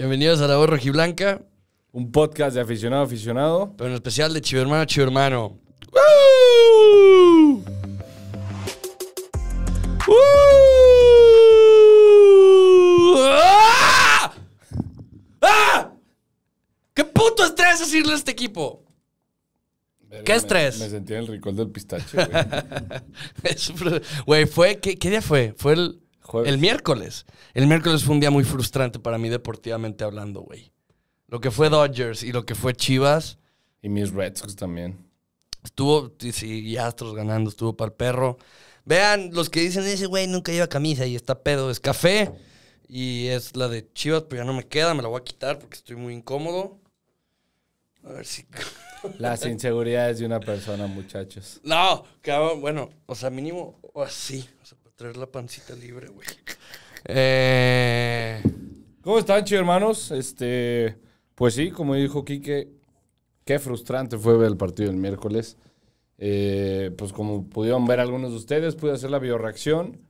Bienvenidos a La Voz Rojiblanca. Un podcast de aficionado a aficionado. Pero en especial de Chivo Hermano a Chivo Hermano. ¡Ah! ¡Ah! ¡Qué puto estrés decirle a este equipo! ¿Qué estrés? Me sentía en el ricol del pistacho, güey. Güey, fue, ¿qué día fue? Fue el... El miércoles. El miércoles fue un día muy frustrante para mí deportivamente hablando, güey. Lo que fue Dodgers y lo que fue Chivas. Y mis Reds también. Estuvo, sí, y Astros ganando, estuvo para el perro. Vean, los que dicen, ese güey nunca lleva camisa y está pedo, es café. Y es la de Chivas, pero ya no me queda, me la voy a quitar porque estoy muy incómodo. A ver si... Las inseguridades de una persona, muchachos. No, cabrón, bueno, o sea, mínimo así. O sea, Traer la pancita libre, güey. Eh, ¿Cómo están, chicos hermanos? Este, pues sí, como dijo Quique, qué frustrante fue ver el partido el miércoles. Eh, pues como pudieron ver algunos de ustedes, pude hacer la bioreacción,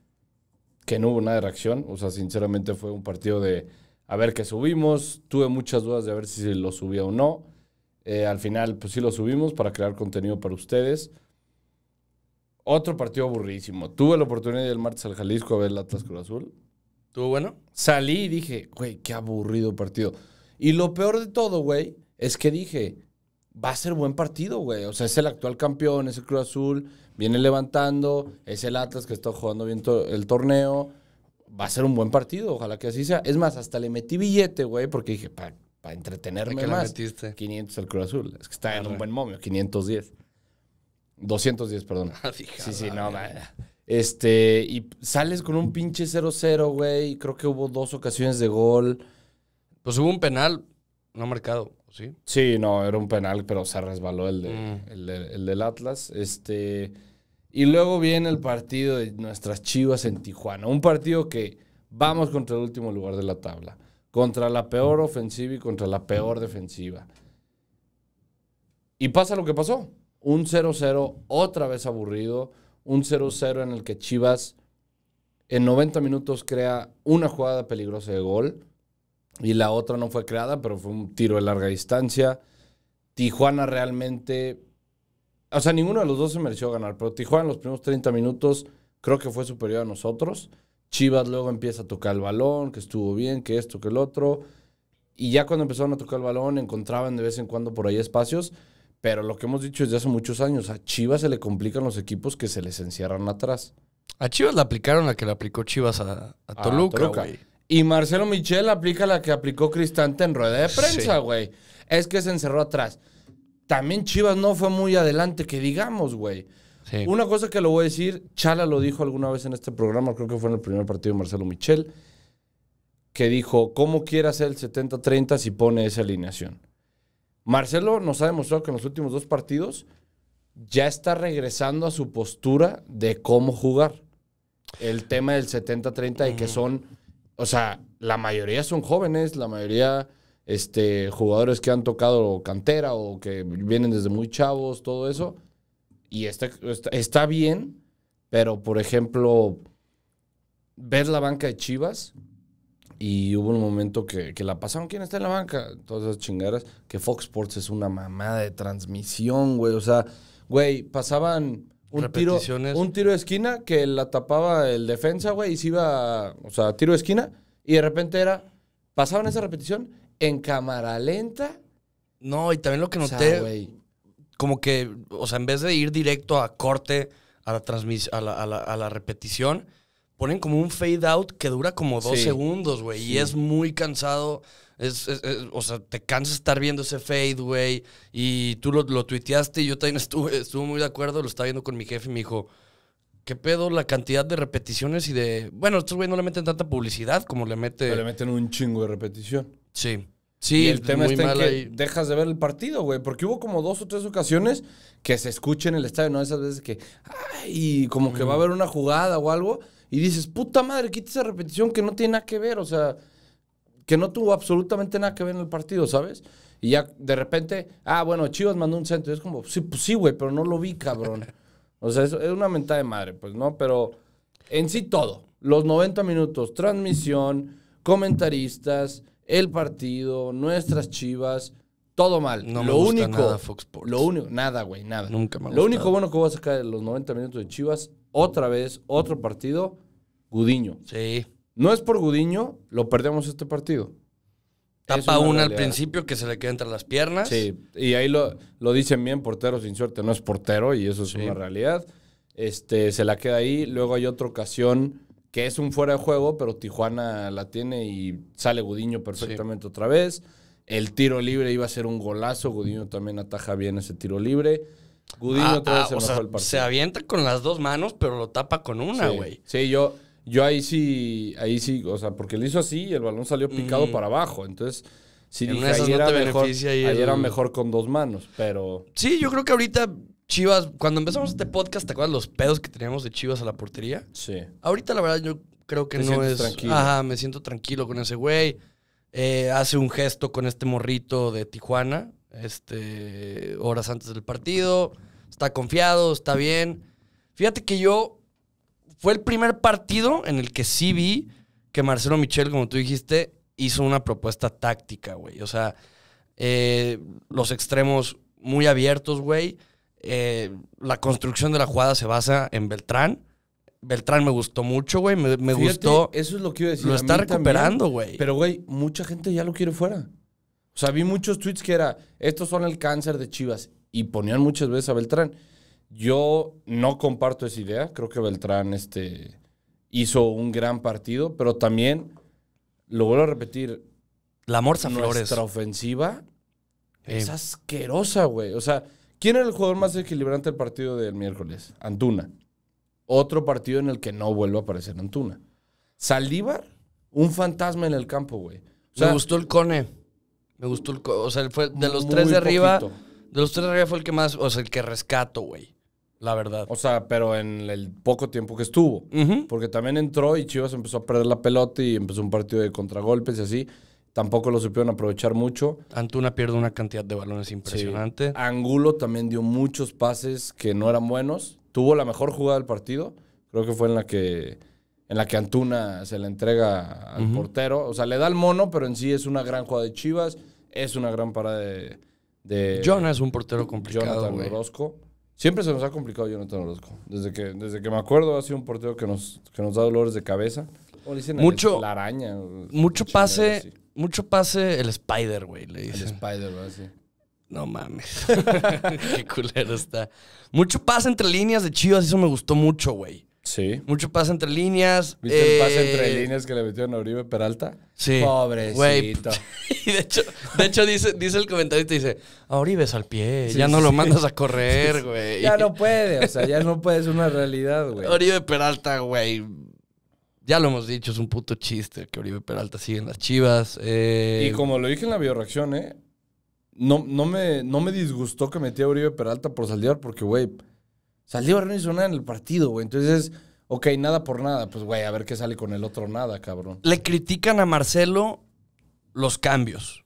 que no hubo nada de reacción. O sea, sinceramente fue un partido de a ver qué subimos. Tuve muchas dudas de ver si lo subía o no. Eh, al final, pues sí lo subimos para crear contenido para ustedes. Otro partido aburridísimo. Tuve la oportunidad de el martes al Jalisco a ver el Atlas Cruz Azul. ¿Tuvo bueno? Salí y dije, güey, qué aburrido partido. Y lo peor de todo, güey, es que dije, va a ser buen partido, güey. O sea, es el actual campeón, es el Cruz Azul, viene levantando, es el Atlas que está jugando bien el torneo. Va a ser un buen partido, ojalá que así sea. Es más, hasta le metí billete, güey, porque dije, para entretenerme ¿Qué más. 500 al Cruz Azul. Es que está en un buen momio, 510. 210, perdón. Ah, sí, sí, no, Este, y sales con un pinche 0-0, güey. Creo que hubo dos ocasiones de gol. Pues hubo un penal no marcado, ¿sí? Sí, no, era un penal, pero se resbaló el, mm. el del Atlas. Este, y luego viene el partido de nuestras chivas en Tijuana. Un partido que vamos contra el último lugar de la tabla. Contra la peor ofensiva y contra la peor defensiva. Y pasa lo que pasó. Un 0-0 otra vez aburrido. Un 0-0 en el que Chivas en 90 minutos crea una jugada peligrosa de gol y la otra no fue creada, pero fue un tiro de larga distancia. Tijuana realmente, o sea, ninguno de los dos se mereció ganar, pero Tijuana en los primeros 30 minutos creo que fue superior a nosotros. Chivas luego empieza a tocar el balón, que estuvo bien, que esto, que el otro. Y ya cuando empezaron a tocar el balón, encontraban de vez en cuando por ahí espacios. Pero lo que hemos dicho desde hace muchos años, a Chivas se le complican los equipos que se les encierran atrás. A Chivas la aplicaron la que le aplicó Chivas a, a Toluca, Y Marcelo Michel aplica la que aplicó Cristante en rueda de prensa, güey. Es que se encerró atrás. También Chivas no fue muy adelante, que digamos, güey. Una cosa que lo voy a decir, Chala lo dijo alguna vez en este programa, creo que fue en el primer partido de Marcelo Michel, que dijo, ¿cómo quiere hacer el 70-30 si pone esa alineación? Marcelo nos ha demostrado que en los últimos dos partidos ya está regresando a su postura de cómo jugar. El tema del 70-30 y que son, o sea, la mayoría son jóvenes, la mayoría este, jugadores que han tocado cantera o que vienen desde muy chavos, todo eso. Y está, está bien, pero por ejemplo, ver la banca de Chivas, y hubo un momento que, la pasaron, ¿quién está en la banca? Todas esas chingaras. Que Fox Sports es una mamada de transmisión, güey. O sea, güey, pasaban un tiro, un tiro de esquina que la tapaba el defensa, güey, y se iba, o sea, tiro de esquina. Y de repente era, pasaban esa repetición en cámara lenta. No, y también lo que noté, o como que, o sea, en vez de ir directo a corte, a la, transmisión a la repetición ponen como un fade out que dura como dos segundos, güey. Y es muy cansado. Es, o sea, te cansa estar viendo ese fade, güey. Y tú lo, lo tuiteaste y yo también estuve, estuve muy de acuerdo. Lo estaba viendo con mi jefe y me dijo, ¿qué pedo la cantidad de repeticiones y de... Bueno, estos güey no le meten tanta publicidad como le mete... le meten un chingo de repetición. Sí. Sí, el tema que dejas de ver el partido, güey. Porque hubo como dos o tres ocasiones que se escucha en el estadio, ¿no? Esas veces que... Ay, como que va a haber una jugada o algo y dices, puta madre, quita esa repetición que no tiene nada que ver, o sea, que no tuvo absolutamente nada que ver en el partido, ¿sabes? Y ya de repente, ah, bueno, Chivas mandó un centro. Y es como, sí, pues sí, güey, pero no lo vi, cabrón. o sea, es, una mentada de madre, pues, ¿no? Pero en sí todo. Los 90 minutos, transmisión, comentaristas, el partido, nuestras chivas, todo mal. No lo me gusta nada Fox Sports. Lo único, nada, güey, nada. Nunca me Lo único bueno que voy a sacar de los 90 minutos de Chivas otra vez, otro partido, Gudiño. Sí. No es por Gudiño, lo perdemos este partido. Tapa una, al principio que se le queda entre las piernas. Sí, y ahí lo, lo dicen bien, portero sin suerte no es portero y eso es una realidad. Este, se la queda ahí, luego hay otra ocasión que es un fuera de juego, pero Tijuana la tiene y sale Gudiño perfectamente otra vez. El tiro libre iba a ser un golazo, Gudiño también ataja bien ese tiro libre. Ah, ah, se Se avienta con las dos manos, pero lo tapa con una, güey. Sí. yo, yo ahí sí, ahí sí, o sea, porque lo hizo así y el balón salió picado mm. para abajo. Entonces, si dijera, mejor, ahí era mejor con dos manos, pero. Sí, yo creo que ahorita Chivas, cuando empezamos este podcast, ¿te acuerdas los pedos que teníamos de Chivas a la portería? Sí. Ahorita, la verdad, yo creo que no es. Tranquilo. Ajá, me siento tranquilo con ese güey. Eh, hace un gesto con este morrito de Tijuana este, horas antes del partido, está confiado, está bien. Fíjate que yo fue el primer partido en el que sí vi que Marcelo Michel, como tú dijiste, hizo una propuesta táctica, güey. O sea, eh, los extremos muy abiertos, güey. Eh, la construcción de la jugada se basa en Beltrán. Beltrán me gustó mucho, güey. Me, gustó. Eso es lo que iba a decir. Lo está recuperando, güey. Pero, güey, mucha gente ya lo quiere fuera. O sea, vi muchos tweets que era, estos son el cáncer de Chivas. Y ponían muchas veces a Beltrán. Yo no comparto esa idea. Creo que Beltrán este, hizo un gran partido, pero también, lo vuelvo a repetir, la Morsa Flores. Nuestra ofensiva es asquerosa, güey. O sea, ¿quién era el jugador más equilibrante del partido del miércoles? Antuna. Otro partido en el que no vuelve a aparecer Antuna. Saldívar, un fantasma en el campo, güey. ¿Se gustó el Cone. Me gustó el. O sea, fue de los tres de arriba. De los tres de arriba fue el que más. O sea, el que rescato, güey. La verdad. O sea, pero en el poco tiempo que estuvo. Porque también entró y Chivas empezó a perder la pelota y empezó un partido de contragolpes y así. Tampoco lo supieron aprovechar mucho. Antuna pierde una cantidad de balones impresionante. Angulo también dio muchos pases que no eran buenos. Tuvo la mejor jugada del partido. Creo que fue en la que en la que Antuna se la entrega al portero. O sea, le da el mono, pero en sí es una gran jugada de Chivas. Es una gran parada de. de Jonah es un portero complicado. Jonathan Orozco. Siempre se nos ha complicado Jonathan Orozco. Desde que, desde que me acuerdo ha sido un portero que nos, nos da dolores de cabeza. mucho, la araña. Mucho pase, mucho pase el Spider, güey, le dicen. El Spider, güey, sí. No mames. Qué culero está. Mucho pase entre líneas de Chivas, eso me gustó mucho, güey. Sí. Mucho pase entre líneas. ¿Viste el pase entre eh, líneas que le metieron a Oribe Peralta? Sí. Pobrecito. y de hecho, de hecho dice, dice el comentarista, dice, a Oribe es al pie, ya no lo mandas a correr, güey. ya no puede, o sea, ya no puede, es una realidad, güey. Oribe Peralta, güey. Ya lo hemos dicho, es un puto chiste que Oribe Peralta sigue en las chivas. Eh. Y como lo dije en la bioreacción, ¿eh? No, no, me, no me disgustó que metía a Oribe Peralta por saldear porque, güey, Salió no hizo en el partido, güey. Entonces, ok, nada por nada. Pues, güey, a ver qué sale con el otro nada, cabrón. Le critican a Marcelo los cambios.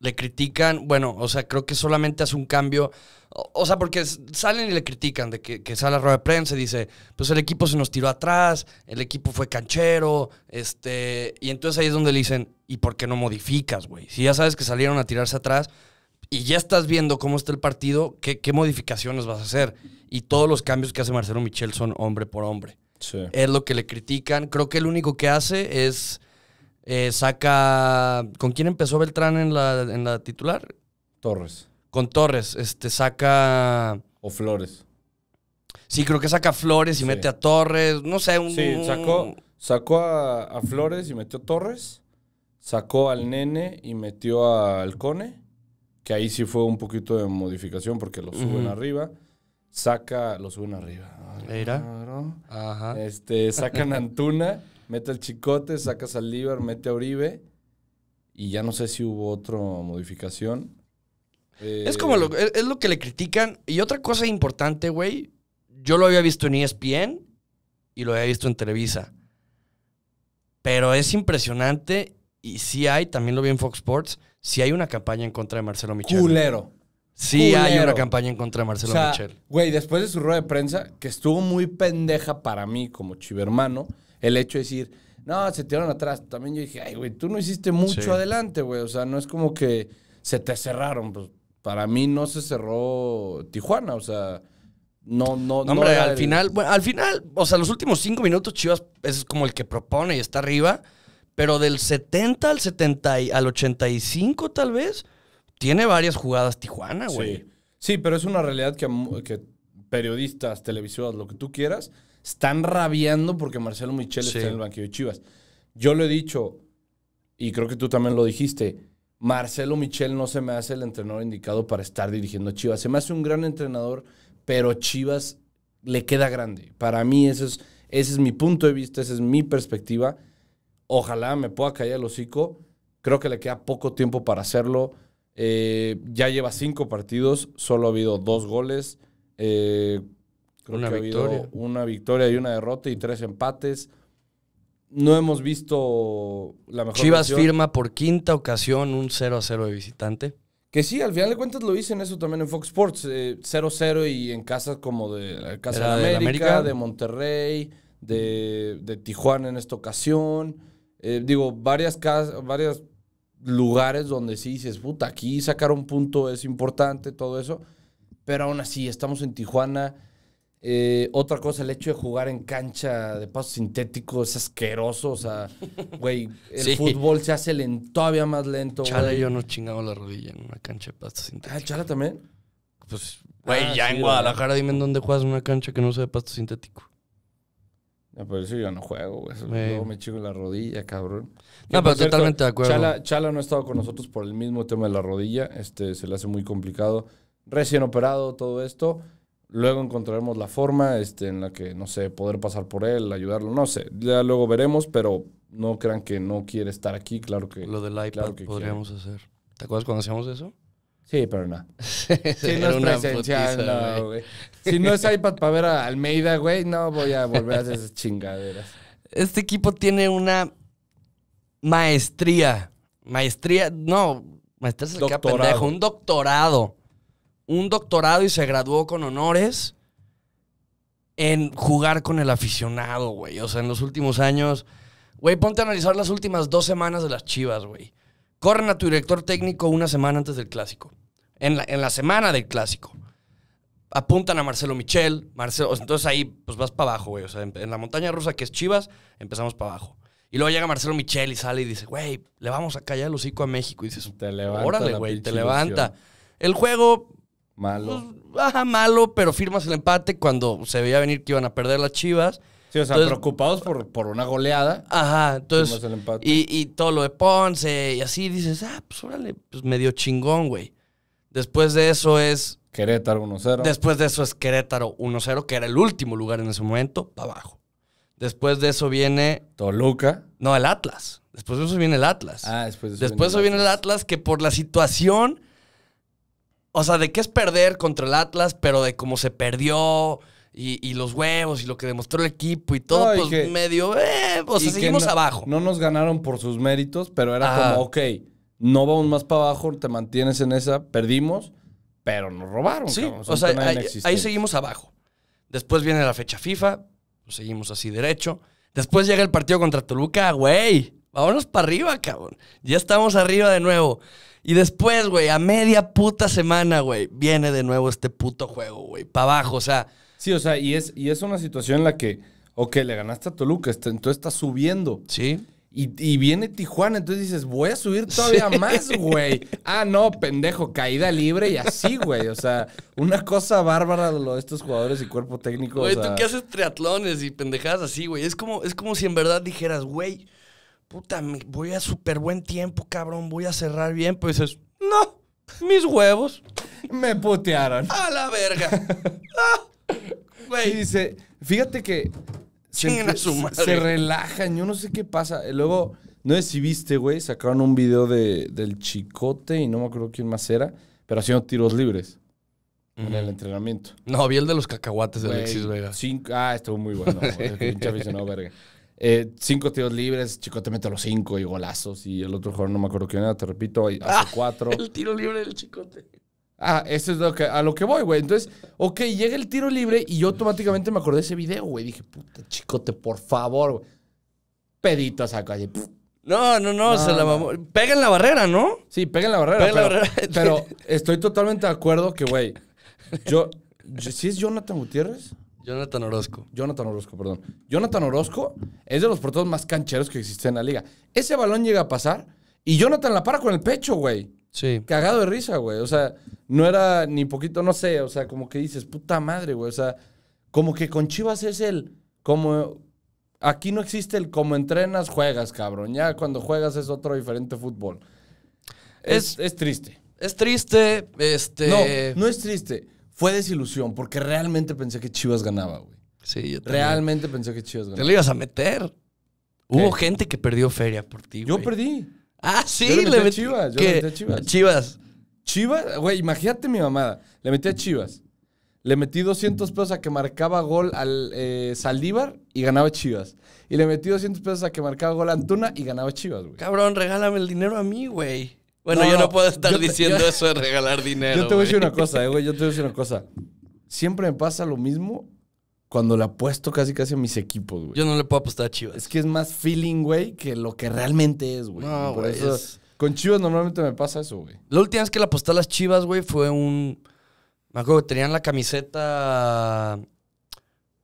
Le critican, bueno, o sea, creo que solamente hace un cambio. O, sea, porque salen y le critican de que, sale a rueda de prensa y dice, pues el equipo se nos tiró atrás, el equipo fue canchero, este. Y entonces ahí es donde le dicen, ¿y por qué no modificas, güey? Si ya sabes que salieron a tirarse atrás, y ya estás viendo cómo está el partido, qué, modificaciones vas a hacer. Y todos los cambios que hace Marcelo Michel son hombre por hombre. Sí. Es lo que le critican. Creo que el único que hace es eh, saca. ¿Con quién empezó Beltrán en la, en la titular? Torres. Con Torres, este saca. O Flores. Sí, creo que saca Flores y mete a Torres. No sé, un. Sí, sacó, sacó a, a Flores y metió a Torres. Sacó al nene y metió al Cone que ahí sí fue un poquito de modificación porque lo suben arriba. Saca, lo suben arriba. Ajá. Este, sacan Antuna, mete al Chicote, saca a mete a Oribe. Y ya no sé si hubo otra modificación. es como lo, eh, lo que le critican. Y otra cosa importante, güey. Yo lo había visto en ESPN y lo había visto en Televisa. Pero es impresionante y sí hay, también lo vi en Fox Sports, si hay una campaña en contra de Marcelo Michel. Culero. Sí hay una campaña en contra de Marcelo o sea, Michel. Güey, después de su rueda de prensa, que estuvo muy pendeja para mí como chivermano, el hecho de decir, no, se tiraron atrás. También yo dije, ay, güey, tú no hiciste mucho adelante, güey. O sea, no es como que se te cerraron. Pues, para mí no se cerró Tijuana, o sea. No, no, Hombre, al final, bueno, al final, o sea, los últimos cinco minutos Chivas es como el que propone y está arriba. Pero del 70 al 70 al 85 tal vez, tiene varias jugadas Tijuana, güey. Sí. pero es una realidad que, periodistas, televisores, lo que tú quieras, están rabiando porque Marcelo Michel está en el banquillo de Chivas. Yo lo he dicho, y creo que tú también lo dijiste, Marcelo Michel no se me hace el entrenador indicado para estar dirigiendo Chivas. Se me hace un gran entrenador, pero Chivas le queda grande. Para mí es, ese es mi punto de vista, esa es mi perspectiva. Ojalá me pueda caer el hocico. Creo que le queda poco tiempo para hacerlo. Eh, ya lleva cinco partidos, solo ha habido dos goles. Eh, una victoria. una victoria y una derrota y tres empates. No hemos visto la mejor. Chivas firma por quinta ocasión un 0 a 0 de visitante. Que sí, al final de cuentas lo en eso también en Fox Sports. 0-0 eh, y en casas como de Casa de América, de Monterrey, de Tijuana en esta ocasión. Eh, digo, varias casas, varios lugares donde sí dices, puta, aquí sacar un punto es importante, todo eso. Pero aún así, estamos en Tijuana. Eh, otra cosa, el hecho de jugar en cancha de pasto sintético es asqueroso. O sea, güey, el fútbol se hace lento, todavía más lento. Chala, yo no chingamos la rodilla en una cancha de pasto sintético. Ah, Chala también. Pues, güey, ah, ya en Guadalajara, dime dónde juegas una cancha que no sea de pasto sintético. Ah, por eso yo no juego, güey. Luego me chico la rodilla, cabrón. No, pero totalmente de acuerdo. Chala, no ha estado con nosotros por el mismo tema de la rodilla. Este, se le hace muy complicado. Recién operado, todo esto. Luego encontraremos la forma este, en la que, no sé, poder pasar por él, ayudarlo, no sé. Ya luego veremos, pero no crean que no quiere estar aquí, claro que. Lo del iPad podríamos hacer. ¿Te acuerdas cuando hacíamos eso? Sí, pero no. no es güey. Si no es iPad para ver a Almeida, güey, no voy a volver a hacer esas chingaderas. Este equipo tiene una maestría. Maestría, no, maestría se que que pendejo. Un doctorado. Un doctorado y se graduó con honores en jugar con el aficionado, güey. O sea, en los últimos años. Güey, ponte a analizar las últimas dos semanas de las chivas, güey corren a tu director técnico una semana antes del clásico. En la, semana del clásico. Apuntan a Marcelo Michel. Marcelo, entonces ahí pues vas para abajo, güey. en, la montaña rusa que es Chivas, empezamos para abajo. Y luego llega Marcelo Michel y sale y dice, güey, le vamos a callar el hocico a México. Y dices, te levanta te levanta. El juego... Malo. baja pues, malo, pero firmas el empate cuando se veía venir que iban a perder las Chivas. Sí, o sea, preocupados por, una goleada. Ajá, entonces. Y, y, todo lo de Ponce y así dices, ah, pues órale, pues medio chingón, güey. Después de eso es. Querétaro 1-0. Después de eso es Querétaro 1-0, que era el último lugar en ese momento, para abajo. Después de eso viene. Toluca. No, el Atlas. Después de eso viene el Atlas. Ah, después de eso. Después viene, eso viene el Atlas, que por la situación. O sea, de qué es perder contra el Atlas, pero de cómo se perdió y, los huevos y lo que demostró el equipo y todo, pues medio, eh, sea, seguimos abajo. No nos ganaron por sus méritos, pero era como, ok, no vamos más para abajo, te mantienes en esa, perdimos, pero nos robaron. Sí, o sea, ahí, seguimos abajo. Después viene la fecha FIFA, pues, seguimos así derecho. Después llega el partido contra Toluca, güey, vámonos para arriba, cabrón. Ya estamos arriba de nuevo. Y después, güey, a media puta semana, güey, viene de nuevo este puto juego, güey, para abajo, o sea... Sí, o sea, y es, y es una situación en la que, ok, le ganaste a Toluca, este, entonces está subiendo. Sí. Y, viene Tijuana, entonces dices, voy a subir todavía más, güey. Ah, no, pendejo, caída libre y así, güey. O sea, una cosa bárbara lo de estos jugadores y cuerpo técnico. Güey, tú que haces triatlones y pendejadas así, güey. Es como, es como si en verdad dijeras, güey, puta, voy a súper buen tiempo, cabrón, voy a cerrar bien. Pues dices, no, mis huevos. Me putearon. A la verga. ah. Y dice, fíjate que se, relajan, yo no sé qué pasa. Luego, no sé si viste, güey, sacaron un video del chicote y no me acuerdo quién más era, pero haciendo tiros libres en el entrenamiento. No, vi el de los cacahuates de Alexis Vega. Cinco, ah, estuvo muy bueno. Eh, cinco tiros libres, Chicote mete los cinco y golazos. Y el otro jugador no me acuerdo quién era, te repito, hace ah, cuatro. El tiro libre del Chicote. Ah, eso es lo que, a lo que voy, güey. Entonces, ok, llega el tiro libre y yo automáticamente me acordé de ese video, güey. Dije, puta, chicote, por favor, güey. Pedito a esa No, no, no, se la mamó. Pega en la barrera, ¿no? Sí, pega en la barrera. pero, estoy totalmente de acuerdo que, güey, yo, ¿si ¿Sí es Jonathan Gutiérrez? Jonathan Orozco. Jonathan Orozco, perdón. Jonathan Orozco es de los porteros más cancheros que existen en la liga. Ese balón llega a pasar y Jonathan la para con el pecho, güey. Sí. Cagado de risa, güey. O sea, no era ni poquito, no sé, o sea, como que dices, puta madre, güey. O sea, como que con Chivas es el, como, aquí no existe el como entrenas, juegas, cabrón. Ya cuando juegas es otro diferente fútbol. Es, es, triste. Es triste, este... No, no es triste. Fue desilusión, porque realmente pensé que Chivas ganaba, güey. Sí, yo Realmente pensé que Chivas ganaba. Te lo ibas a meter. Hubo gente que perdió feria por ti, güey Yo perdí. Ah, sí, le metí, a Chivas. Yo le metí Chivas. Chivas. Chivas, güey, imagínate mi mamada. Le metí a Chivas. Le metí 200 pesos a que marcaba gol al eh, Saldívar y ganaba Chivas. Y le metí 200 pesos a que marcaba gol a Antuna y ganaba Chivas, güey. Cabrón, regálame el dinero a mí, güey. Bueno, yo no puedo estar diciendo eso de regalar dinero. Yo te voy a decir una cosa, eh, güey. Yo te voy a decir una cosa. Siempre me pasa lo mismo cuando le apuesto casi casi a mis equipos, güey. Yo no le puedo apostar a Chivas. Es que es más feeling, güey, que lo que realmente es, güey. No, güey. Con Chivas normalmente me pasa eso, güey. La última vez que le aposté a las Chivas, güey, fue un... Me acuerdo que tenían la camiseta...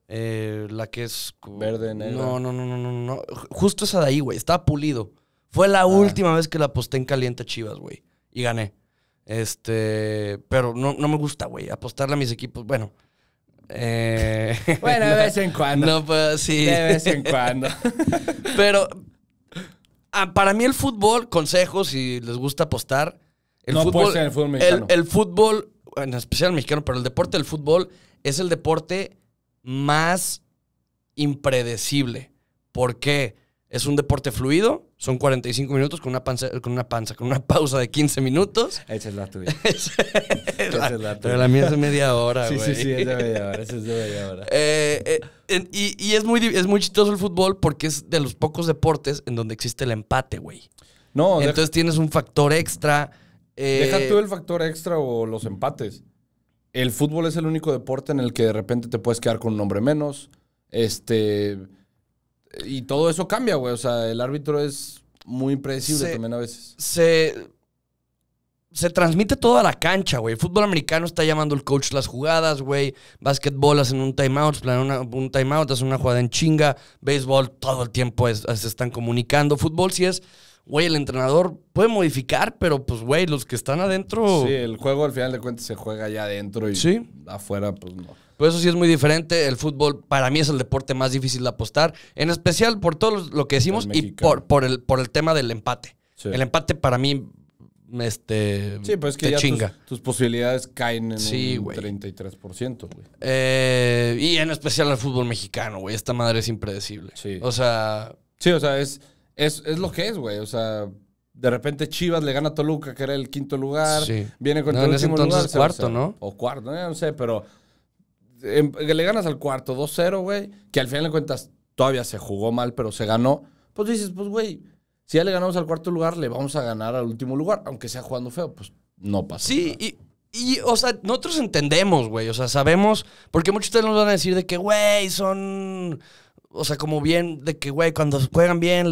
Eh, la que es... Verde, negro. No, no, no, no, no, no. Justo esa de ahí, güey. Estaba pulido. Fue la ah. última vez que la aposté en caliente a Chivas, güey. Y gané. Este... Pero no, no me gusta, güey. Apostarle a mis equipos. Bueno... Eh, bueno, de vez en cuando. De vez en cuando. Pero ah, para mí el fútbol, consejo si les gusta apostar, el fútbol, el fútbol en especial mexicano, pero el deporte del fútbol es el deporte más impredecible. ¿Por qué? Es un deporte fluido, son 45 minutos con una panza, con una panza, con una pausa de 15 minutos. Esa es la tuya. la Pero la mía es media hora, güey. Sí, sí, sí, es de media hora. Esa es de media hora. Eh, eh, y, es, muy, es muy chistoso el fútbol porque es de los pocos deportes en donde existe el empate, güey. No, Entonces tienes un factor extra. Eh, deja tú el factor extra o los empates. El fútbol es el único deporte en el que de repente te puedes quedar con un hombre menos. Este y todo eso cambia, güey. O sea, el árbitro es muy impredecible también a veces. Se, se transmite toda la cancha, güey. Fútbol americano está llamando el coach las jugadas, güey. Básquetbol hacen un timeout, planean un timeout, hacen una jugada en chinga. Béisbol todo el tiempo es, se están comunicando. Fútbol sí es güey, el entrenador puede modificar, pero pues, güey, los que están adentro. Sí, el juego al final de cuentas se juega allá adentro y afuera, pues no. Pues eso sí es muy diferente. El fútbol para mí es el deporte más difícil de apostar, en especial por todo lo que decimos y por, por, el, por el tema del empate. El empate para mí este, sí, pues es que ya Tus, posibilidades caen en sí, un 33%, güey. Eh, y en especial el fútbol mexicano, güey. Esta madre es impredecible. Sí. O sea... Sí, o sea, es es, lo que es, güey. O sea, de repente Chivas le gana a Toluca, que era el quinto lugar. Sí. Viene con el en último lugar. cuarto, ¿no? O cuarto, eh, no, sé, pero em, le ganas al cuarto 2-0, güey, que al final de cuentas todavía se jugó mal, pero se ganó. Pues dices, pues, güey, si ya le ganamos al cuarto lugar, le vamos a ganar al último lugar, aunque sea jugando feo. Pues no pasa Sí, y, y, o sea, nosotros entendemos, güey. O sea, sabemos, porque muchos de ustedes nos van a decir de que, güey, son o sea, como bien de que, güey, cuando juegan bien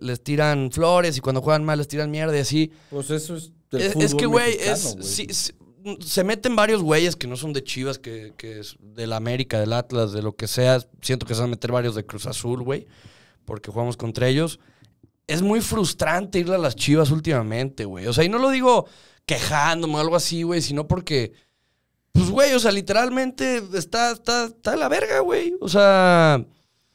les, tiran flores y cuando juegan mal les tiran mierda y así. Pues eso es del es, fútbol Es que, güey, es, se meten varios güeyes que no son de Chivas, que, que es del América, del Atlas, de lo que sea. Siento que se van a meter varios de Cruz Azul, güey, porque jugamos contra ellos. Es muy frustrante irle a las Chivas últimamente, güey. O sea, y no lo digo quejándome o algo así, güey, sino porque pues, güey, o sea, literalmente está, está, está la verga, güey. O sea.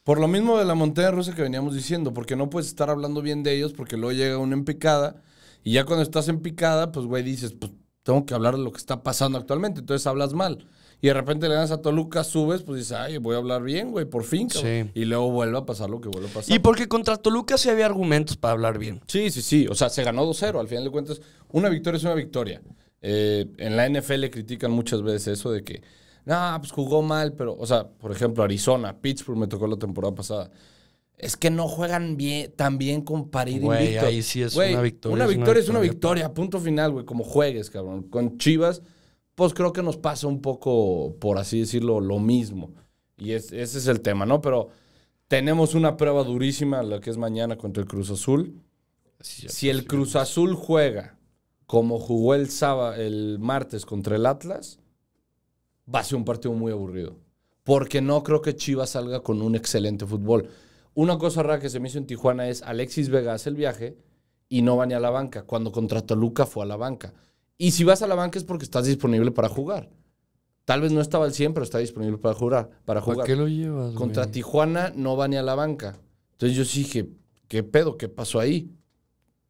Por lo mismo de la montaña rusa que veníamos diciendo, porque no puedes estar hablando bien de ellos porque luego llega una empicada y ya cuando estás en picada, pues, güey, dices, pues, tengo que hablar de lo que está pasando actualmente, entonces hablas mal. Y de repente le das a Toluca, subes, pues dices, ay, voy a hablar bien, güey, por fin. Sí. Y luego vuelve a pasar lo que vuelve a pasar. Y porque contra Toluca sí había argumentos para hablar bien. Sí, sí, sí. O sea, se ganó 2-0. Al final de cuentas, una victoria es una victoria. Eh, en la NFL critican muchas veces eso de que, no, pues jugó mal, pero, o sea, por ejemplo, Arizona, Pittsburgh me tocó la temporada pasada. Es que no juegan bien, tan bien con parir y ahí sí es una victoria. Una victoria es una victoria, punto final, güey, como juegues, cabrón. Con Chivas, pues creo que nos pasa un poco, por así decirlo, lo mismo. Y ese es el tema, ¿no? Pero tenemos una prueba durísima, la que es mañana contra el Cruz Azul. si el Cruz Azul juega como jugó el, sábado, el martes contra el Atlas, va a ser un partido muy aburrido. Porque no creo que Chivas salga con un excelente fútbol. Una cosa rara que se me hizo en Tijuana es Alexis Vega hace el viaje y no va ni a la banca. Cuando contra Toluca fue a la banca. Y si vas a la banca es porque estás disponible para jugar. Tal vez no estaba al 100, pero está disponible para jugar. Para jugar. qué lo llevas? Contra Tijuana no va ni a la banca. Entonces yo sí dije, ¿qué pedo? ¿Qué pasó ahí?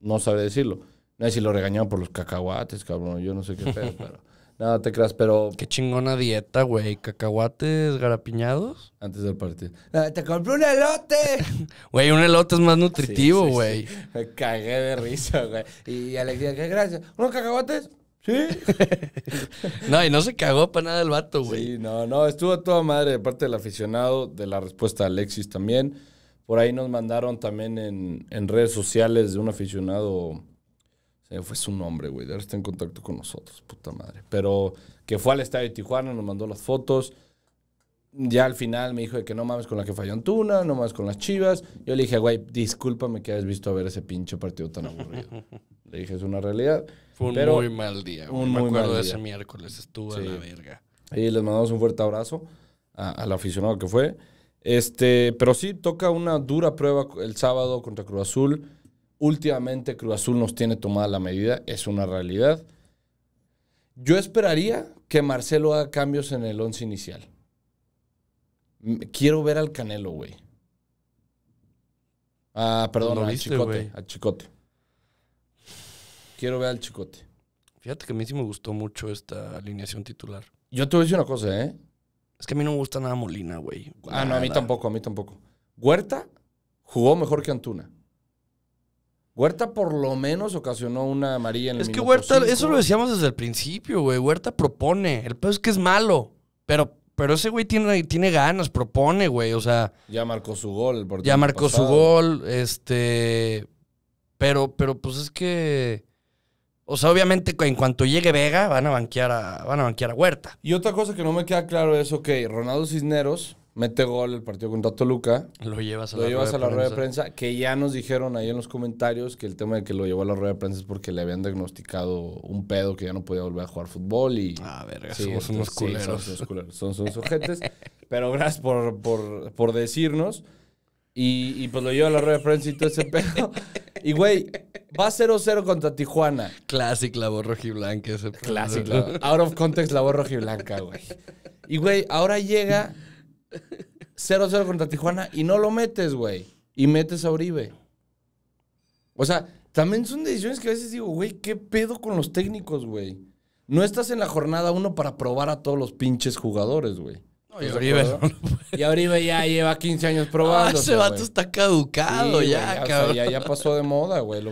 No sabe decirlo. No sé si lo regañaban por los cacahuates, cabrón. Yo no sé qué pedo, pero. Nada, te creas, pero. Qué chingona dieta, güey. Cacahuates garapiñados. Antes del partido. Ah, ¡Te compré un elote! Güey, un elote es más nutritivo, güey. Me cagué de risa, güey. Y Alexia, ¿qué gracias? ¿Unos cacahuates? Sí. no, y no se cagó para nada el vato, güey. Sí, no, no. Estuvo toda madre de parte del aficionado, de la respuesta de Alexis también. Por ahí nos mandaron también en, en redes sociales de un aficionado fue su nombre, güey. De ahora está en contacto con nosotros, puta madre. Pero que fue al estadio de Tijuana, nos mandó las fotos. Ya al final me dijo que no mames con la que falló Antuna, no mames con las chivas. Yo le dije, güey, discúlpame que hayas visto a ver ese pinche partido tan aburrido. le dije, es una realidad. Fue un muy mal día. Un me acuerdo de ese miércoles, estuvo a la verga. Y les mandamos un fuerte abrazo al aficionado que fue. Este, pero sí toca una dura prueba el sábado contra Cruz Azul. Últimamente Cruz Azul nos tiene tomada la medida, es una realidad. Yo esperaría que Marcelo haga cambios en el once inicial. Quiero ver al Canelo, güey. Ah, perdón, al Chicote, Quiero ver al Chicote. Fíjate que a mí sí me gustó mucho esta alineación titular. Yo te voy a decir una cosa, ¿eh? Es que a mí no me gusta nada Molina, güey. Ah, no, a mí tampoco, a mí tampoco. Huerta jugó mejor que Antuna. Huerta por lo menos ocasionó una amarilla en el Es que Huerta, eso lo decíamos desde el principio, güey. Huerta propone. El pedo es que es malo. Pero, pero ese güey tiene, tiene ganas, propone, güey. O sea. Ya marcó su gol. Por ya marcó su gol. Este. Pero, pero pues es que. O sea, obviamente en cuanto llegue Vega van a banquear van a banquear a Huerta. Y otra cosa que no me queda claro es, ok, Ronaldo Cisneros mete gol el partido contra Toluca. Lo llevas a, la, llevas rueda de prensa. Que ya nos dijeron ahí en los comentarios que el tema de que lo llevó a la rueda de prensa es porque le habían diagnosticado un pedo que ya no podía volver a jugar fútbol y... Ah, verga, sí, unos culeros. Son sujetes. pero gracias por, decirnos. Y, pues lo lleva a la rueda de prensa y todo ese pedo. Y güey, va 0-0 contra Tijuana. clásico la voz rojiblanca ese clásico Out of context la voz blanca, güey. Y güey, ahora llega 0-0 contra Tijuana y no lo metes, güey. Y metes a Uribe. O sea, también son decisiones que a veces digo, güey, ¿qué pedo con los técnicos, güey? No estás en la jornada uno para probar a todos los pinches jugadores, güey. No, y, Oribe y Uribe ya lleva 15 años ah, probando. ese vato está caducado ya, cabrón. ya, pasó de moda, güey.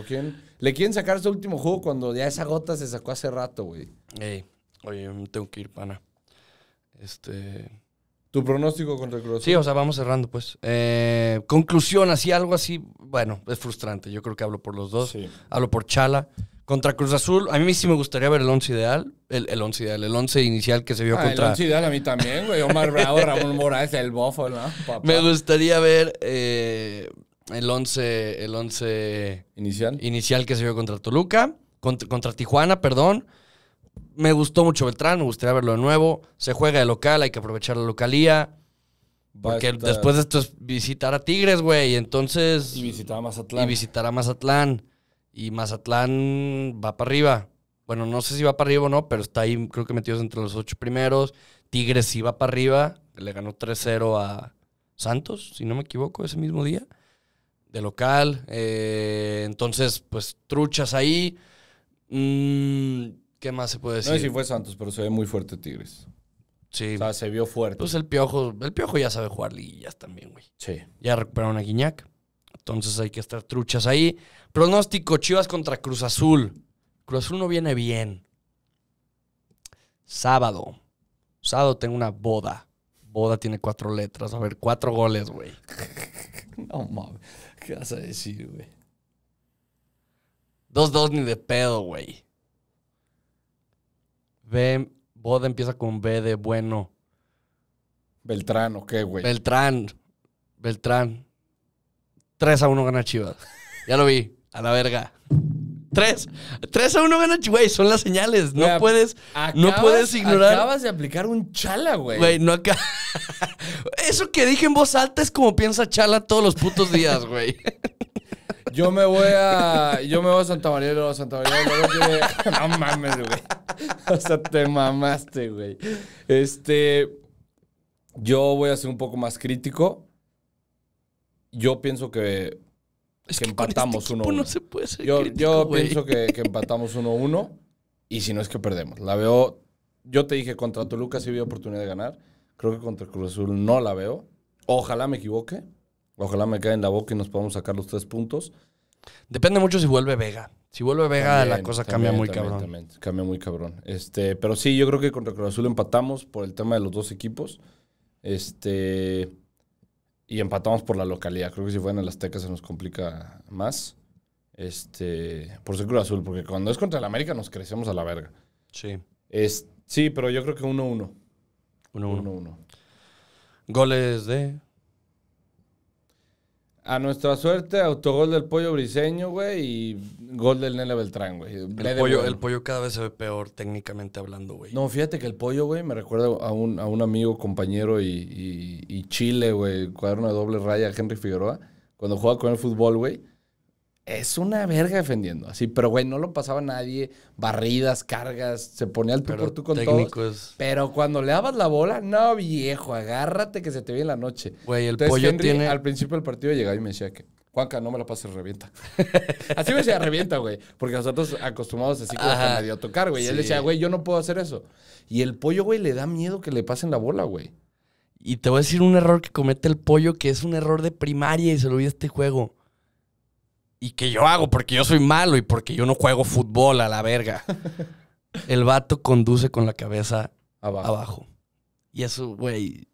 le quieren sacar su último juego cuando ya esa gota se sacó hace rato, güey. Ey, oye, tengo que ir, pana. Este. Tu pronóstico contra Cruz Azul. Sí, o sea, vamos cerrando, pues. Eh, conclusión, así algo así, bueno, es frustrante. Yo creo que hablo por los dos. Hablo por Chala. Contra Cruz Azul, a mí sí me gustaría ver el 11 ideal, el, el 11 ideal, el 11 inicial que se vio ah, contra... el 11 ideal a mí también, güey. Omar Bravo, Ramón Morales, el bofo, ¿no? Me gustaría ver eh, el 11... El 11... Inicial. Inicial que se vio contra Toluca, contra Tijuana, perdón me gustó mucho Beltrán, me gustaría verlo de nuevo. Se juega de local, hay que aprovechar la localía. Porque después de esto es visitar a Tigres, güey. Entonces. Y visitar a Mazatlán. Y visitar a Mazatlán. Y Mazatlán va para arriba. Bueno, no sé si va para arriba o no, pero está ahí, creo que metidos entre los ocho primeros. Tigres sí va para arriba. Le ganó 3-0 a Santos, si no me equivoco, ese mismo día. De local. Eh, entonces, pues truchas ahí. Mmm ¿Qué más se puede decir? No sé si fue Santos, pero se ve muy fuerte Tigres. Sí. O sea, se vio fuerte. Pues el Piojo, el Piojo ya sabe jugar liguillas también, güey. Sí. Ya recuperaron a Guiñac. Entonces hay que estar truchas ahí. Pronóstico, Chivas contra Cruz Azul. Cruz Azul no viene bien. Sábado. Sábado tengo una boda. Boda tiene cuatro letras. A ver, cuatro goles, güey. no mames. ¿Qué vas a decir, güey? Dos-dos ni de pedo, güey. B, boda empieza con B de bueno. Beltrán, ¿o qué, güey? Beltrán. Beltrán. 3 a 1 gana Chivas. Ya lo vi. A la verga. 3. 3 a 1 gana Chivas. Güey, son las señales. No puedes. no puedes ignorar. Acabas de aplicar un chala, güey. Güey, no acá. Eso que dije en voz alta es como piensa Chala todos los putos días, güey. Yo me voy a. Yo me voy a Santa María y luego a Santa María y luego No mames, güey. O sea, te mamaste, güey. Este. Yo voy a ser un poco más crítico. Yo pienso que. que, este empatamos 1-1. no se puede ser yo, crítico, yo pienso que, empatamos 1-1. y si no es que perdemos. La veo. Yo te dije, contra Toluca sí había oportunidad de ganar. Creo que contra Cruz Azul no la veo. Ojalá me equivoque. Ojalá me caiga en la boca y nos podamos sacar los tres puntos. Depende mucho si vuelve Vega. Si vuelve Vega, la cosa cambia muy cabrón. Cambia muy cabrón. Este, pero sí, yo creo que contra Cruz Azul empatamos por el tema de los dos equipos. Este. Y empatamos por la localidad. Creo que si fuera en el Azteca se nos complica más. Este. Por ser Cruz Azul, porque cuando es contra el América nos crecemos a la verga. Sí. Es, sí, pero yo creo que 1-1. 1-1. Goles de. A nuestra suerte, autogol del pollo briseño, güey, y gol del Nele Beltrán, güey. El pollo, cada vez se ve peor técnicamente hablando, güey. No, fíjate que el pollo, güey, me recuerda a un, a un amigo, compañero y, Chile, güey, cuaderno de doble raya, Henry Figueroa, cuando juega con el fútbol, güey es una verga defendiendo, así, pero güey, no lo pasaba nadie, barridas, cargas, se ponía al tú por tú con técnicos. Pero cuando le dabas la bola, no, viejo, agárrate que se te en la noche. Güey, el pollo tiene... al principio del partido llegaba y me decía que, Juanca, no me la pases, revienta. así me decía, revienta, güey, porque nosotros acostumbrados así que medio a tocar, güey. Y él decía, güey, yo no puedo hacer eso. Y el pollo, güey, le da miedo que le pasen la bola, güey. Y te voy a decir un error que comete el pollo, que es un error de primaria y se lo vi este juego y que yo hago porque yo soy malo y porque yo no juego fútbol a la verga. El vato conduce con la cabeza abajo. Y eso, güey,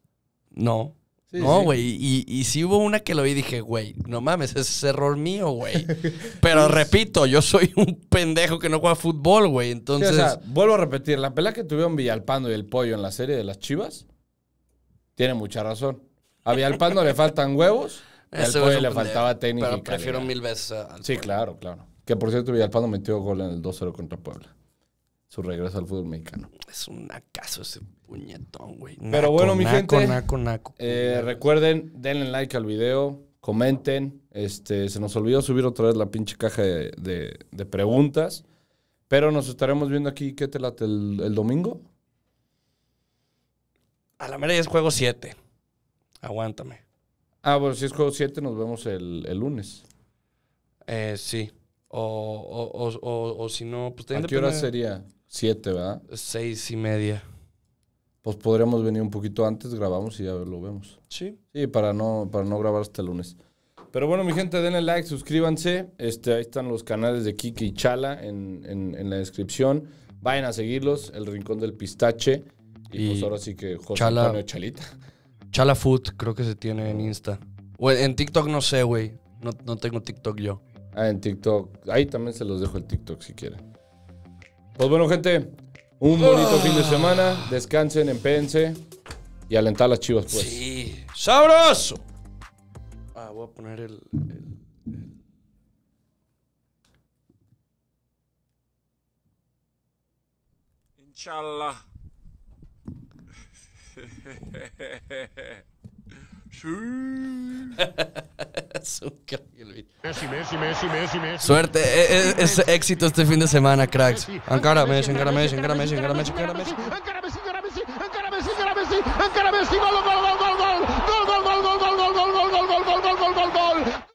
no. no, güey. Y, y sí hubo una que lo vi dije, güey, no mames, ese es error mío, güey. Pero repito, yo soy un pendejo que no juega fútbol, güey. Entonces. vuelvo a repetir, la pelea que tuvieron Villalpando y el pollo en la serie de las chivas, tiene mucha razón. A Villalpando le faltan huevos le faltaba técnica. Pero prefiero mil veces Sí, claro, claro. Que por cierto, Villalpando metió gol en el 2-0 contra Puebla. Su regreso al fútbol mexicano. Es un acaso ese puñetón, güey. Pero bueno, mi gente. Eh, recuerden, denle like al video, comenten. Este, se nos olvidó subir otra vez la pinche caja de, preguntas. Pero nos estaremos viendo aquí, ¿qué te late? ¿El, domingo? A la mera ya es juego 7. Aguántame. Ah, bueno, si es juego 7, nos vemos el, lunes. Eh, sí. O, o, o, o si no, pues ¿A qué hora sería? Siete, ¿verdad? Seis y media. Pues podríamos venir un poquito antes, grabamos y ya lo vemos. Sí. Sí, para no, para no grabar hasta el lunes. Pero bueno, mi gente, denle like, suscríbanse. Este, ahí están los canales de Kiki y Chala en, en, en la descripción. Vayan a seguirlos, El Rincón del Pistache. Y, pues ahora sí que José Chala. Antonio Chalita. Chala food creo que se tiene en Insta. en TikTok no sé, güey. No, tengo TikTok yo. Ah, en TikTok. Ahí también se los dejo el TikTok si quieren. Pues bueno, gente, un bonito fin de ah. semana. Descansen, empéense y alentar a las chivas, pues. Sí. ¡Sabroso! Ah, voy a poner el... el... Suerte, es, éxito este fin de semana, cracks. Encara Messi, Encara Messi, Encara Messi, Encara Messi, Encara Messi. Messi, Messi, Messi, gol, gol, gol, gol, gol, gol, gol, gol, gol, gol, gol, gol.